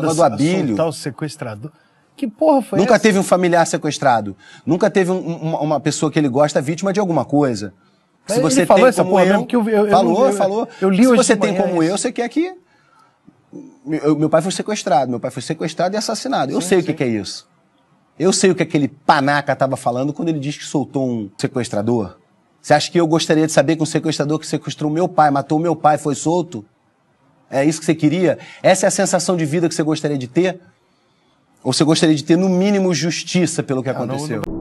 do abílio. o sequestrador. Que porra foi Nunca essa? teve um familiar sequestrado. Nunca teve um, uma, uma, pessoa que ele gosta vítima de alguma coisa. Mas Se você falou tem essa como porra eu, mesmo que eu, eu falou, eu, falou. Eu li Se você tem como eu, você quer que meu pai foi sequestrado, meu pai foi sequestrado e assassinado. Eu sim, sei sim. o que, que é isso. Eu sei o que aquele panaca estava falando quando ele disse que soltou um sequestrador. Você acha que eu gostaria de saber que um sequestrador que sequestrou meu pai, matou meu pai, foi solto? É isso que você queria? Essa é a sensação de vida que você gostaria de ter? Ou você gostaria de ter, no mínimo, justiça pelo que aconteceu?